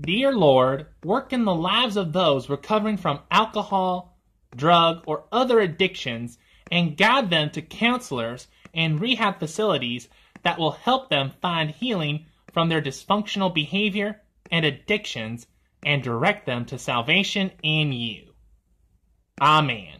Dear Lord, work in the lives of those recovering from alcohol, drug, or other addictions and guide them to counselors and rehab facilities that will help them find healing from their dysfunctional behavior and addictions and direct them to salvation in you. Amen.